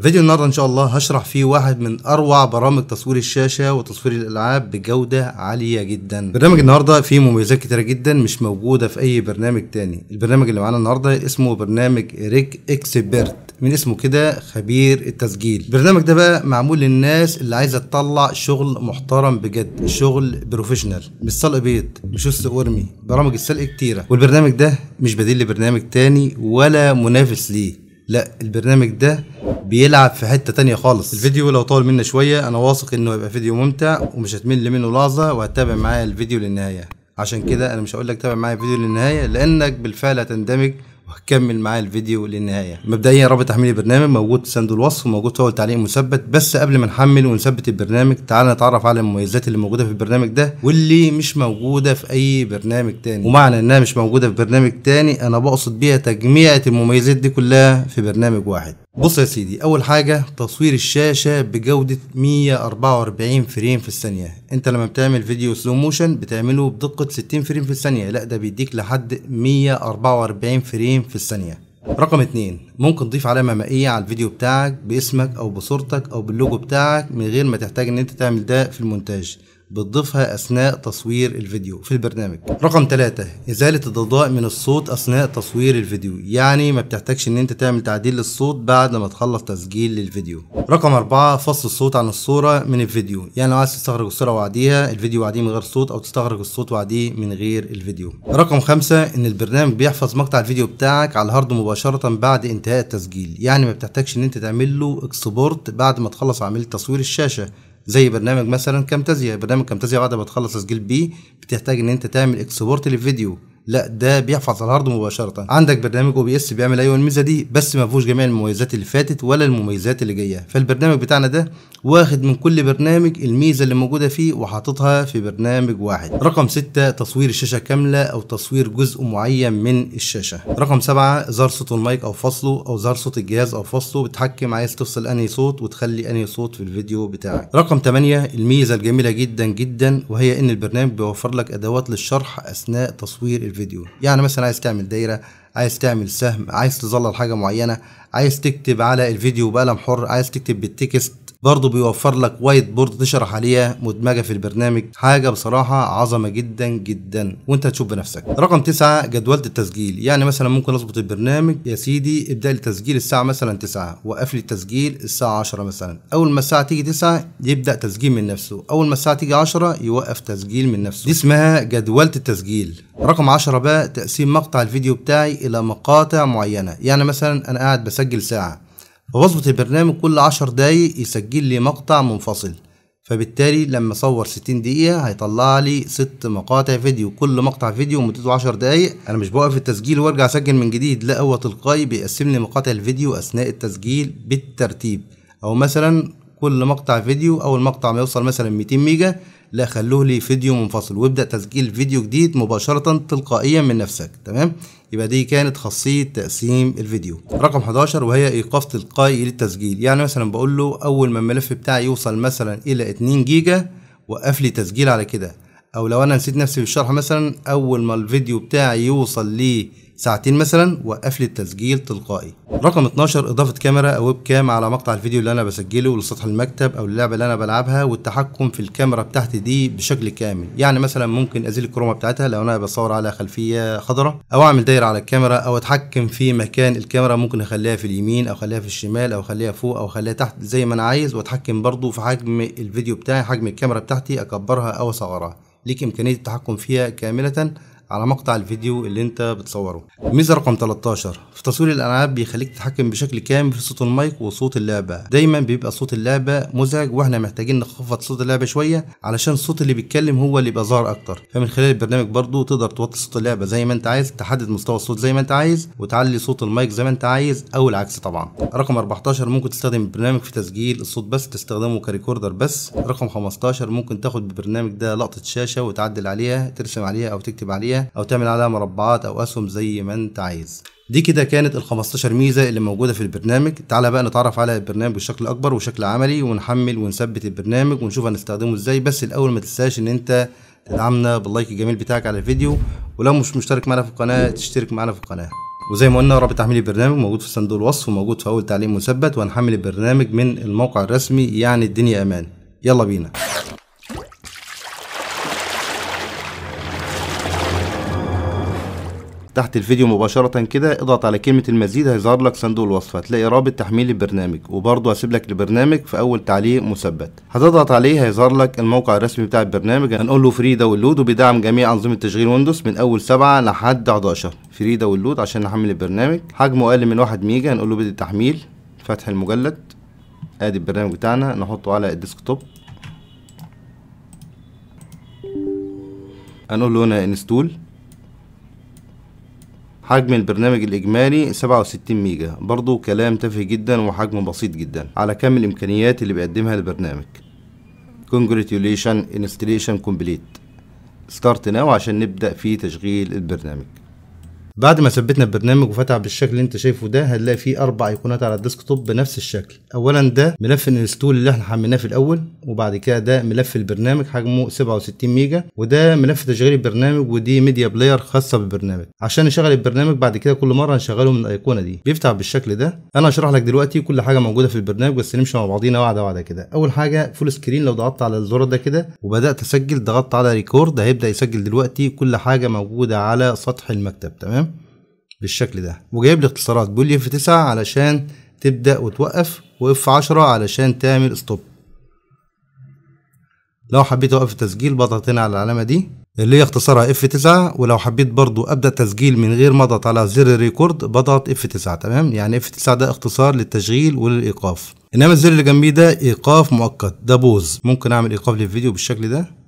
فيديو النهارده ان شاء الله هشرح فيه واحد من اروع برامج تصوير الشاشه وتصوير الالعاب بجوده عاليه جدا برنامج النهارده فيه مميزات كتيره جدا مش موجوده في اي برنامج تاني البرنامج اللي معانا النهارده اسمه برنامج ريك اكسبيرت من اسمه كده خبير التسجيل البرنامج ده بقى معمول للناس اللي عايزه تطلع شغل محترم بجد شغل بروفيشنال مش سلق بيض مش اس ورمي برامج السلق كتيره والبرنامج ده مش بديل لبرنامج تاني ولا منافس ليه لا البرنامج ده بيلعب في حته تانية خالص الفيديو لو طول منا شويه انا واثق انه هيبقى فيديو ممتع ومش هتمل منه لحظه وهتتابع معايا الفيديو للنهايه عشان كده انا مش هقول لك تابع معايا الفيديو للنهايه لانك بالفعل هتندمج وهكمل معاه الفيديو للنهايه مبدئيا رابط تحميل البرنامج موجود في صندوق الوصف وموجود هو التعليق مثبت بس قبل ما نحمل ونثبت البرنامج تعال نتعرف على المميزات اللي موجوده في البرنامج ده واللي مش موجوده في اي برنامج تاني ومعنى انها مش موجوده في برنامج تاني انا بقصد بيها تجميعة المميزات دي كلها في برنامج واحد بص يا سيدي اول حاجه تصوير الشاشه بجوده 144 فريم في الثانيه انت لما بتعمل فيديو سلو موشن بتعمله بدقه 60 فريم في الثانيه لا ده بيديك لحد 144 فريم في الثانيه رقم اتنين ممكن تضيف علامة مائية على الفيديو بتاعك باسمك أو بصورتك أو باللوجو بتاعك من غير ما تحتاج إن أنت تعمل ده في المونتاج بتضيفها أثناء تصوير الفيديو في البرنامج رقم 3 إزالة الضوضاء من الصوت أثناء تصوير الفيديو يعني ما بتحتاجش إن أنت تعمل تعديل للصوت بعد ما تخلص تسجيل للفيديو رقم 4 فصل الصوت عن الصورة من الفيديو يعني لو عايز تستخرج الصورة وعديها الفيديو وعديه من غير صوت أو تستخرج الصوت وعديه من غير الفيديو رقم 5 إن البرنامج بيحفظ مقطع الفيديو بتاعك على الهارد مباشرة بعد انتهاء التسجيل يعني ما بتحتاجش إن أنت تعمل له اكسبورت بعد ما تخلص عملية تصوير الشاشة زي برنامج مثلا كامتازيا برنامج كامتازيا بعد ما تخلص تسجيل بيه بتحتاج ان انت تعمل اكسبورت للفيديو لا ده بيحفظ على الهارد مباشره عندك برنامج او بي اس بيعمل ايوه الميزه دي بس ما فيهوش جميع المميزات اللي فاتت ولا المميزات اللي جايه فالبرنامج بتاعنا ده واخد من كل برنامج الميزه اللي موجوده فيه وحاططها في برنامج واحد رقم ستة تصوير الشاشه كامله او تصوير جزء معين من الشاشه رقم سبعة ظهر صوت المايك او فصله او ظهر صوت الجهاز او فصله بتحكم عايز تفصل انهي صوت وتخلي انهي صوت في الفيديو بتاعك رقم 8 الميزه الجميله جدا جدا وهي ان البرنامج بيوفر لك ادوات للشرح اثناء تصوير الفيديو يعني مثلا عايز تعمل دايره عايز تعمل سهم عايز تظلل حاجه معينه عايز تكتب على الفيديو بقلم حر عايز تكتب بالتكست برضه بيوفر لك وايت بورد تشرح عليها مدمجه في البرنامج حاجه بصراحه عظمه جدا جدا وانت هتشوف بنفسك رقم تسعة جدولة التسجيل يعني مثلا ممكن اظبط البرنامج يا سيدي ابدا لي تسجيل الساعه مثلا 9 وقف لي التسجيل الساعه 10 مثلا اول ما الساعه تيجي 9 يبدا تسجيل من نفسه اول ما الساعه تيجي 10 يوقف تسجيل من نفسه دي اسمها جدولة التسجيل رقم 10 بقى تقسيم مقطع الفيديو بتاعي الى مقاطع معينه يعني مثلا انا قاعد بسجل ساعه فبظبط البرنامج كل عشر دقايق يسجل لي مقطع منفصل فبالتالي لما اصور 60 دقيقة هيطلع لي ست مقاطع فيديو كل مقطع فيديو مدته 10 دقايق انا مش بوقف التسجيل وارجع اسجل من جديد لا هو تلقائي بيقسم لي مقاطع الفيديو اثناء التسجيل بالترتيب او مثلا كل مقطع فيديو اول مقطع ما يوصل مثلا 200 ميجا لا خلوه لي فيديو منفصل وابدا تسجيل فيديو جديد مباشره تلقائيا من نفسك تمام يبقى دي كانت خاصيه تقسيم الفيديو رقم 11 وهي ايقاف تلقائي للتسجيل يعني مثلا بقول له اول ما الملف بتاعي يوصل مثلا الى 2 جيجا وقف لي تسجيل على كده او لو انا نسيت نفسي في الشرح مثلا اول ما الفيديو بتاعي يوصل لي ساعتين مثلا وقف لي التسجيل تلقائي رقم 12 اضافه كاميرا او ويب كام على مقطع الفيديو اللي انا بسجله لسطح المكتب او اللعبه اللي انا بلعبها والتحكم في الكاميرا بتاعتي دي بشكل كامل يعني مثلا ممكن ازيل الكروما بتاعتها لو انا بصور على خلفيه خضراء او اعمل دايره على الكاميرا او اتحكم في مكان الكاميرا ممكن اخليها في اليمين او اخليها في الشمال او اخليها فوق او اخليها تحت زي ما انا عايز واتحكم برضو في حجم الفيديو بتاعي حجم الكاميرا بتاعتي اكبرها او اصغرها ليك إمكانية التحكم فيها كاملة على مقطع الفيديو اللي انت بتصوره ميزه رقم 13 في تصوير الالعاب بيخليك تتحكم بشكل كامل في صوت المايك وصوت اللعبه دايما بيبقى صوت اللعبه مزعج واحنا محتاجين نخفض صوت اللعبه شويه علشان الصوت اللي بيتكلم هو اللي يبقى ظاهر اكتر فمن خلال البرنامج برضو تقدر توطي صوت اللعبه زي ما انت عايز تحدد مستوى الصوت زي ما انت عايز وتعلي صوت المايك زي ما انت عايز او العكس طبعا رقم 14 ممكن تستخدم البرنامج في تسجيل الصوت بس تستخدمه كريكوردر بس رقم 15 ممكن تاخد بالبرنامج ده لقطه شاشه وتعدل عليها ترسم عليها او تكتب عليها او تعمل عليها مربعات او اسهم زي ما انت عايز دي كده كانت ال 15 ميزه اللي موجوده في البرنامج تعالى بقى نتعرف على البرنامج بشكل اكبر وشكل عملي ونحمل ونثبت البرنامج ونشوف هنستخدمه ازاي بس الاول ما تنساش ان انت تدعمنا باللايك الجميل بتاعك على الفيديو ولو مش مشترك معنا في القناه تشترك معنا في القناه وزي ما قلنا رابط تحميل البرنامج موجود في صندوق الوصف وموجود في اول تعليق مثبت وهنحمل البرنامج من الموقع الرسمي يعني الدنيا امان يلا بينا تحت الفيديو مباشرة كده اضغط على كلمة المزيد هيظهر لك صندوق الوصف هتلاقي رابط تحميل البرنامج وبرضه هسيب لك البرنامج في أول تعليق مثبت هتضغط عليه هيظهر لك الموقع الرسمي بتاع البرنامج هنقول له فري داونلود وبيدعم جميع أنظمة تشغيل ويندوز من أول 7 لحد 11 فري داونلود عشان نحمل البرنامج حجمه أقل من 1 ميجا هنقول له بدأ تحميل فتح المجلد ادي البرنامج بتاعنا نحطه على الديسكتوب هنقول له هنا انستول حجم البرنامج الإجمالي 67 ميجا برضو كلام تافه جدا وحجمه بسيط جدا على كم الإمكانيات اللي بيقدمها البرنامج Congratulations Installation Complete Start Now عشان نبدأ في تشغيل البرنامج بعد ما ثبتنا البرنامج وفتح بالشكل اللي انت شايفه ده هنلاقي فيه اربع ايقونات على الديسك توب بنفس الشكل اولا ده ملف الانستول اللي احنا حملناه في الاول وبعد كده ده ملف البرنامج حجمه 67 ميجا وده ملف تشغيل البرنامج ودي ميديا بلاير خاصه بالبرنامج عشان نشغل البرنامج بعد كده كل مره هنشغله من الايقونه دي بيفتح بالشكل ده انا هشرح لك دلوقتي كل حاجه موجوده في البرنامج بس نمشي مع بعضينا واحده واحده كده اول حاجه فول سكرين لو ضغطت على الزر ده كده وبدات اسجل ضغطت على ريكورد هيبدا يسجل دلوقتي كل حاجه موجوده على سطح المكتب تمام بالشكل ده وجايب لي اختصارات بيقول لي اف 9 علشان تبدا وتوقف واف 10 علشان تعمل ستوب لو حبيت اوقف التسجيل بضغط هنا على العلامه دي اللي هي اختصارها اف 9 ولو حبيت برضو ابدا تسجيل من غير ما اضغط على زر الريكورد بضغط اف 9 تمام يعني اف 9 ده اختصار للتشغيل وللايقاف انما الزر اللي جنبيه ده ايقاف مؤقت ده بوز ممكن اعمل ايقاف للفيديو بالشكل ده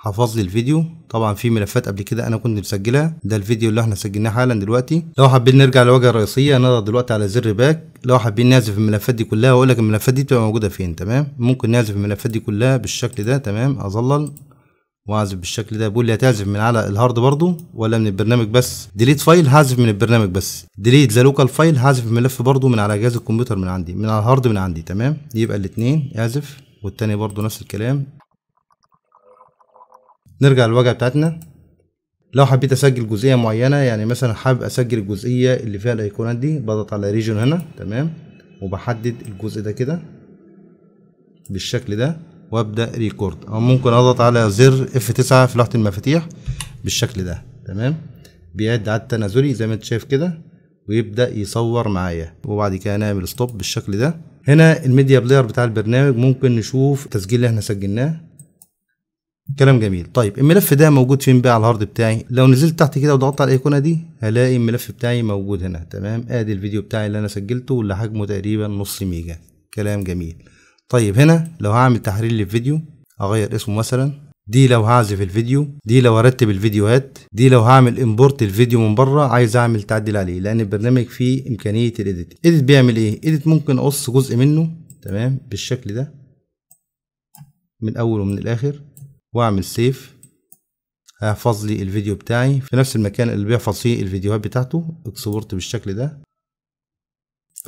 حفظ لي الفيديو طبعا في ملفات قبل كده انا كنت مسجلها ده الفيديو اللي احنا سجلناه حالا دلوقتي لو حابين نرجع للواجهه الرئيسيه نضغط دلوقتي على زر باك لو حابين نعزف الملفات دي كلها واقول لك الملفات دي بتبقى موجوده فين تمام ممكن نعزف الملفات دي كلها بالشكل ده تمام اظلل واعزف بالشكل ده بيقول لي هتعزف من على الهارد برضو ولا من البرنامج بس ديليت فايل هعزف من البرنامج بس ديليت ذا لوكال فايل هعزف الملف برضو من على جهاز الكمبيوتر من عندي من على الهارد من عندي تمام يبقى الاثنين اعزف والتاني برضو نفس الكلام نرجع للواجهه بتاعتنا لو حبيت اسجل جزئيه معينه يعني مثلا حابب اسجل الجزئيه اللي فيها الايقونات دي بضغط على ريجن هنا تمام وبحدد الجزء ده كده بالشكل ده وابدا ريكورد او ممكن اضغط على زر اف 9 في لوحه المفاتيح بالشكل ده تمام بيعد عد تنازلي زي ما انت شايف كده ويبدا يصور معايا وبعد كده نعمل ستوب بالشكل ده هنا الميديا بلاير بتاع البرنامج ممكن نشوف التسجيل اللي احنا سجلناه كلام جميل طيب الملف ده موجود فين بقى على الهارد بتاعي لو نزلت تحت كده وضغطت على الايقونه دي هلاقي الملف بتاعي موجود هنا تمام ادي الفيديو بتاعي اللي انا سجلته واللي حجمه تقريبا نص ميجا كلام جميل طيب هنا لو هعمل تحرير للفيديو اغير اسمه مثلا دي لو هعزف الفيديو دي لو ارتب الفيديوهات دي لو هعمل امبورت الفيديو من بره عايز اعمل تعديل عليه لان البرنامج فيه امكانيه الايديت ايديت بيعمل ايه ايديت ممكن اقص جزء منه تمام بالشكل ده من الاول ومن الاخر واعمل سيف هيحفظ لي الفيديو بتاعي في نفس المكان اللي بيحفظ فيه الفيديوهات بتاعته اكسبورت بالشكل ده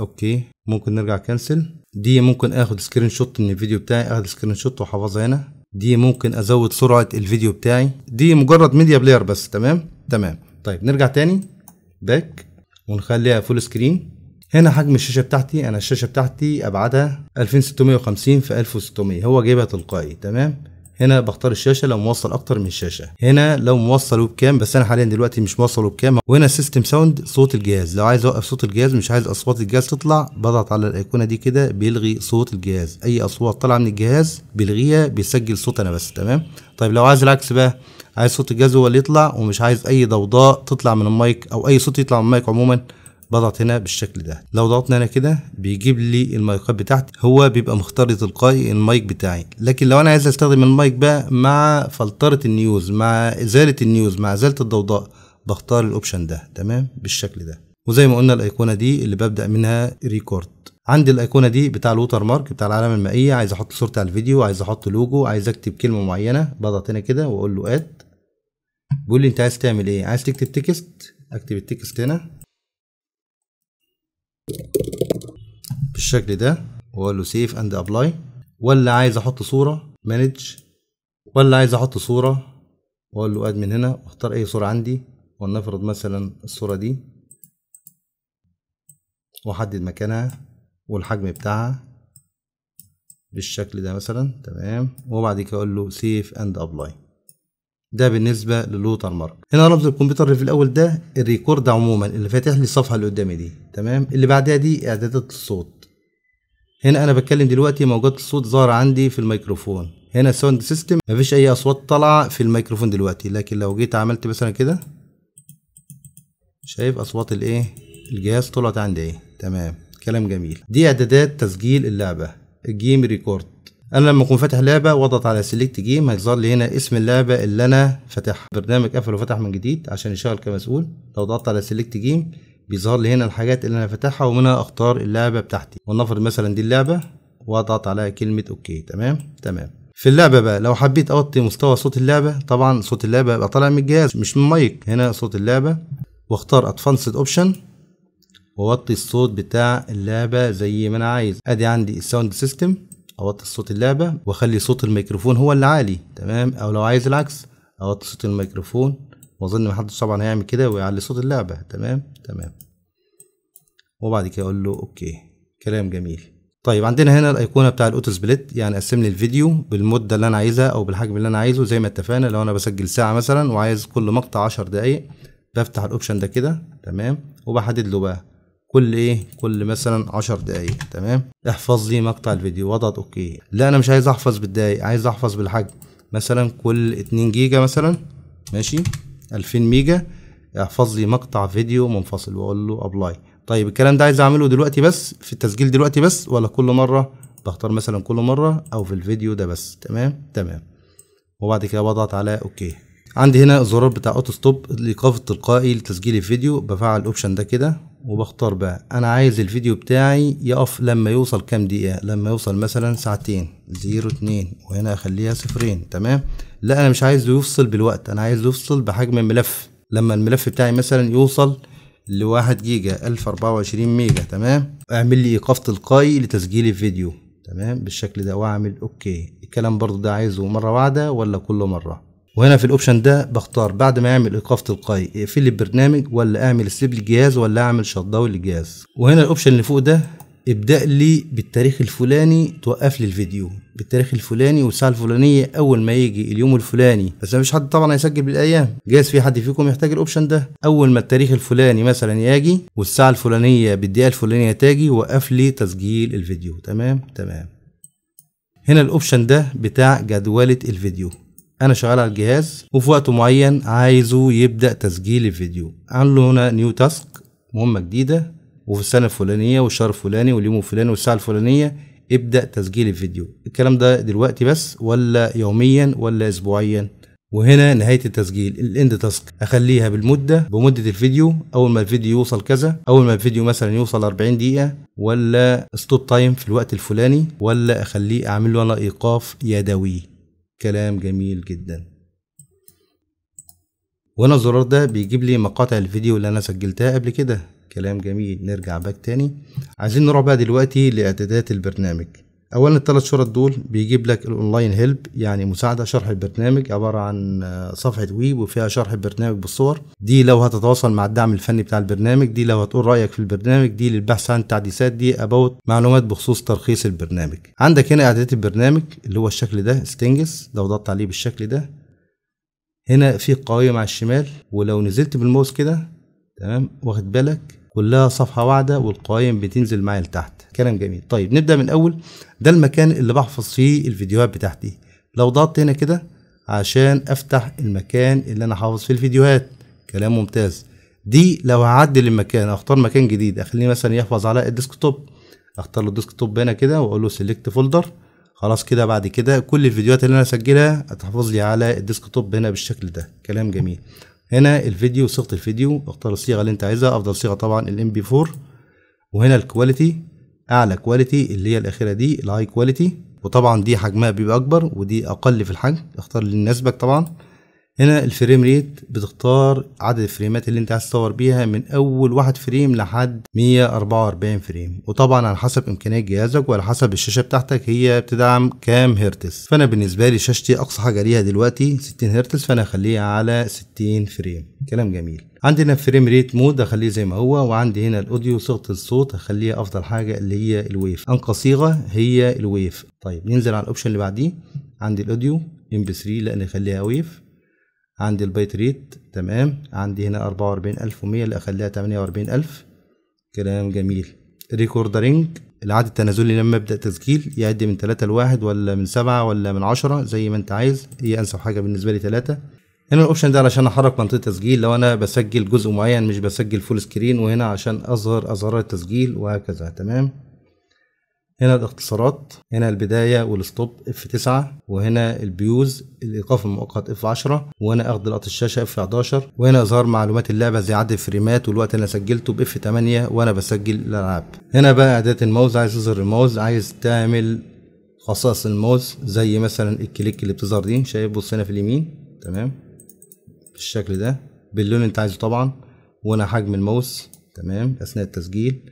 اوكي ممكن نرجع كنسل دي ممكن اخد سكرين شوت من الفيديو بتاعي اخد سكرين شوت واحفظها هنا دي ممكن ازود سرعه الفيديو بتاعي دي مجرد ميديا بلاير بس تمام تمام طيب نرجع تاني باك ونخليها فول سكرين هنا حجم الشاشه بتاعتي انا الشاشه بتاعتي ابعادها 2650 في 1600 هو جايبها تلقائي تمام هنا بختار الشاشه لو موصل اكتر من شاشه هنا لو موصل ويب كام بس انا حاليا دلوقتي مش موصل ويب كام وهنا سيستم ساوند صوت الجهاز لو عايز اوقف صوت الجهاز مش عايز اصوات الجهاز تطلع بضغط على الايقونه دي كده بيلغي صوت الجهاز اي اصوات طالعه من الجهاز بيلغيها بيسجل صوت انا بس تمام طيب لو عايز العكس بقى عايز صوت الجهاز هو اللي يطلع ومش عايز اي ضوضاء تطلع من المايك او اي صوت يطلع من المايك عموما بضغط هنا بالشكل ده لو ضغطنا هنا كده بيجيب لي المايكات بتاعتي هو بيبقى مختار تلقائي المايك بتاعي لكن لو انا عايز استخدم المايك بقى مع فلتره النيوز مع ازاله النيوز مع ازاله الضوضاء بختار الاوبشن ده تمام بالشكل ده وزي ما قلنا الايقونه دي اللي ببدا منها ريكورد عندي الايقونه دي بتاع الوتر مارك بتاع العلامه المائيه عايز احط صورتي على الفيديو عايز احط لوجو عايز اكتب كلمه معينه بضغط هنا كده واقول له اد بيقول لي انت عايز تعمل ايه عايز تكتب تكست اكتب التكست هنا بالشكل ده واقول له سيف اند ابلاي ولا عايز احط صوره مانج ولا عايز احط صوره واقول له ادمن هنا واختار اي صوره عندي ولنفرض مثلا الصوره دي واحدد مكانها والحجم بتاعها بالشكل ده مثلا تمام وبعد كده اقول له سيف اند ابلاي ده بالنسبه للوتر المرج هنا رمز الكمبيوتر اللي في الاول ده الريكورد عموما اللي فاتح لي الصفحه اللي قدامي دي تمام اللي بعدها دي اعدادات الصوت هنا انا بتكلم دلوقتي موجات الصوت ظاهره عندي في الميكروفون هنا ساوند سيستم مفيش اي اصوات طالعه في الميكروفون دلوقتي لكن لو جيت عملت مثلا كده شايف اصوات الايه الجهاز طلعت عندي ايه تمام كلام جميل دي اعدادات تسجيل اللعبه الجيم ريكورد انا لما اكون فاتح لعبه واضغط على سيلكت جيم هيظهر لي هنا اسم اللعبه اللي انا فاتحها برنامج قفل وفتح من جديد عشان يشغل كمسؤول لو ضغطت على سيلكت جيم بيظهر لي هنا الحاجات اللي انا فاتحها ومنها اختار اللعبه بتاعتي ولنفرض مثلا دي اللعبه واضغط على كلمه اوكي تمام تمام في اللعبة بقى لو حبيت أوطي مستوى صوت اللعبة طبعا صوت اللعبة بقى طالع من الجهاز مش من مايك هنا صوت اللعبة واختار ادفانسد اوبشن واوطي الصوت بتاع اللعبة زي ما انا عايز ادي عندي الساوند سيستم اوطي صوت اللعبه واخلي صوت الميكروفون هو اللي عالي تمام او لو عايز العكس اوطي صوت الميكروفون واظن ما حدش طبعا هيعمل كده ويعلي صوت اللعبه تمام تمام وبعد كده اقول له اوكي كلام جميل طيب عندنا هنا الايقونه بتاع الاوتو سبليت يعني قسم لي الفيديو بالمده اللي انا عايزها او بالحجم اللي انا عايزه زي ما اتفقنا لو انا بسجل ساعه مثلا وعايز كل مقطع 10 دقائق بفتح الاوبشن ده كده تمام وبحدد له بقى كل ايه كل مثلا 10 دقايق تمام احفظ لي مقطع الفيديو واضغط اوكي لا انا مش عايز احفظ بالدقايق عايز احفظ بالحجم مثلا كل 2 جيجا مثلا ماشي 2000 ميجا احفظ لي مقطع فيديو منفصل واقول له ابلاي طيب الكلام ده عايز اعمله دلوقتي بس في التسجيل دلوقتي بس ولا كل مره بختار مثلا كل مره او في الفيديو ده بس تمام تمام وبعد كده بضغط على اوكي عندي هنا الزرار بتاع اوتو ستوب الايقاف التلقائي لتسجيل الفيديو بفعل الاوبشن ده كده وبختار بقى انا عايز الفيديو بتاعي يقف لما يوصل كام دقيقه لما يوصل مثلا ساعتين زيرو اتنين وهنا اخليها صفرين تمام لا انا مش عايز يفصل بالوقت انا عايز يفصل بحجم الملف لما الملف بتاعي مثلا يوصل لواحد جيجا الف اربعة وعشرين ميجا تمام اعمل لي ايقاف تلقائي لتسجيل الفيديو تمام بالشكل ده واعمل اوكي الكلام برضو ده عايزه مره واحده ولا كل مره وهنا في الاوبشن ده بختار بعد ما يعمل ايقاف تلقائي اقفل إيه البرنامج ولا اعمل سيب للجهاز ولا اعمل شت داون للجهاز وهنا الاوبشن اللي فوق ده ابدأ لي بالتاريخ الفلاني توقف لي الفيديو بالتاريخ الفلاني والساعة الفلانية أول ما يجي اليوم الفلاني بس مفيش حد طبعا هيسجل بالأيام جايز في حد فيكم يحتاج الأوبشن ده أول ما التاريخ الفلاني مثلا يجي والساعة الفلانية بالدقيقة الفلانية تاجي وقف لي تسجيل الفيديو تمام تمام هنا الأوبشن ده بتاع جدولة الفيديو انا شغال على الجهاز وفي وقت معين عايزه يبدا تسجيل الفيديو اعمل له هنا نيو تاسك مهمه جديده وفي السنه الفلانيه والشهر الفلاني واليوم الفلاني والساعه الفلانيه ابدا تسجيل الفيديو الكلام ده دلوقتي بس ولا يوميا ولا اسبوعيا وهنا نهايه التسجيل الاند تاسك اخليها بالمده بمده الفيديو اول ما الفيديو يوصل كذا اول ما الفيديو مثلا يوصل 40 دقيقه ولا ستوب تايم في الوقت الفلاني ولا اخليه اعمل له انا ايقاف يدوي كلام جميل جدا وانا الزرار ده بيجيب لي مقاطع الفيديو اللي انا سجلتها قبل كده كلام جميل نرجع باك تاني عايزين نروح بقى دلوقتي لاعدادات البرنامج اولا الثلاث شرط دول بيجيب لك الاونلاين هيلب يعني مساعده شرح البرنامج عباره عن آه، صفحه ويب وفيها شرح البرنامج بالصور دي لو هتتواصل مع الدعم الفني بتاع البرنامج دي لو هتقول رايك في البرنامج دي للبحث عن التعديلات دي اباوت معلومات بخصوص ترخيص البرنامج عندك هنا اعدادات البرنامج اللي هو الشكل ده ستنجز لو ضغطت عليه بالشكل ده هنا في قوائم على الشمال ولو نزلت بالموس كده تمام واخد بالك كلها صفحه واحده والقوائم بتنزل معايا لتحت كلام جميل طيب نبدا من الاول ده المكان اللي بحفظ فيه الفيديوهات بتاعتي لو ضغطت هنا كده عشان افتح المكان اللي انا حافظ فيه الفيديوهات كلام ممتاز دي لو هعدل المكان اختار مكان جديد اخليه مثلا يحفظ على الديسكتوب اختار له الديسكتوب هنا كده واقول له سيلكت فولدر خلاص كده بعد كده كل الفيديوهات اللي انا اسجلها هتحفظ لي على الديسكتوب هنا بالشكل ده كلام جميل هنا الفيديو صيغه الفيديو اختار الصيغه اللي انت عايزها افضل صيغه طبعا الام بي 4 وهنا الكواليتي اعلى كواليتي اللي هي الاخيره دي الهاي كواليتي وطبعا دي حجمها بيبقى اكبر ودي اقل في الحجم اختار اللي يناسبك طبعا هنا الفريم ريت بتختار عدد الفريمات اللي انت عايز تصور بيها من اول واحد فريم لحد 144 فريم وطبعا على حسب امكانيات جهازك وعلى حسب الشاشه بتاعتك هي بتدعم كام هرتز فانا بالنسبه لي شاشتي اقصى حاجه ليها دلوقتي 60 هرتز فانا هخليها على 60 فريم كلام جميل عندنا فريم ريت مود هخليه زي ما هو وعندي هنا الاوديو صيغه الصوت هخليها افضل حاجه اللي هي الويف انقى صيغه هي الويف طيب ننزل على الاوبشن اللي بعديه عندي الاوديو ام بي 3 لا نخليها ويف عندي البيت ريت تمام عندي هنا أربعة وأربعين ألف ومية اللي أخليها تمانية وأربعين ألف كلام جميل ريكوردرينج العدد التنازلي لما أبدأ تسجيل يعد من تلاتة لواحد ولا من سبعة ولا من عشرة زي ما أنت عايز هي أنسب حاجة بالنسبة لي تلاتة هنا الاوبشن ده علشان احرك منطقه تسجيل لو انا بسجل جزء معين مش بسجل فول سكرين وهنا عشان اظهر ازرار التسجيل وهكذا تمام هنا الاختصارات هنا البدايه والستوب اف 9 وهنا البيوز الايقاف المؤقت اف 10 وهنا اخذ لقطه الشاشه اف 11 وهنا اظهار معلومات اللعبه زي عدد الفريمات والوقت اللي انا سجلته باف 8 وانا بسجل الالعاب هنا بقى اعدادات الموز عايز تظهر الموز عايز تعمل خصائص الموز زي مثلا الكليك اللي بتظهر دي شايف بص هنا في اليمين تمام بالشكل ده باللون اللي انت عايزه طبعا وهنا حجم الموز تمام اثناء التسجيل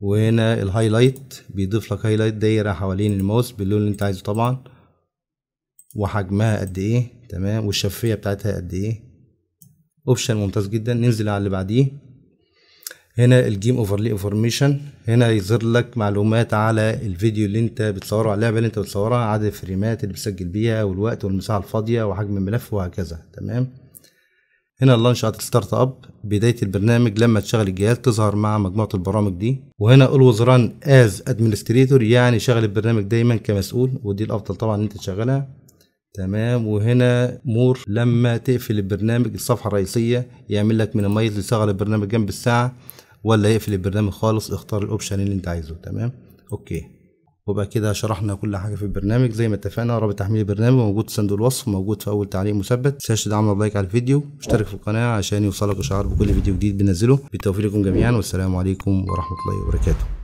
وهنا الهايلايت بيضيف لك هايلايت دايره حوالين الماوس باللون اللي انت عايزه طبعا وحجمها قد ايه تمام والشفافيه بتاعتها قد ايه اوبشن ممتاز جدا ننزل على اللي بعديه هنا الجيم اوفرلي انفورميشن هنا يظهر لك معلومات على الفيديو اللي انت بتصوره على اللعبه اللي انت بتصورها عدد الفريمات اللي بتسجل بيها والوقت والمساحه الفاضيه وحجم الملف وهكذا تمام هنا اللانش ات ستارت اب بدايه البرنامج لما تشغل الجهاز تظهر مع مجموعه البرامج دي وهنا اولويز ران از ادمنستريتور يعني شغل البرنامج دايما كمسؤول ودي الافضل طبعا ان انت تشغلها تمام وهنا مور لما تقفل البرنامج الصفحه الرئيسيه يعمل لك من المايز لشغل البرنامج جنب الساعه ولا يقفل البرنامج خالص اختار الاوبشن اللي انت عايزه تمام اوكي وبقى كده شرحنا كل حاجه في البرنامج زي ما اتفقنا رابط تحميل البرنامج موجود في صندوق الوصف موجود في اول تعليق مثبت متنساش تدعمنا بلايك على الفيديو واشترك في القناه عشان يوصلك اشعار بكل فيديو جديد بنزله بالتوفيق لكم جميعا والسلام عليكم ورحمه الله وبركاته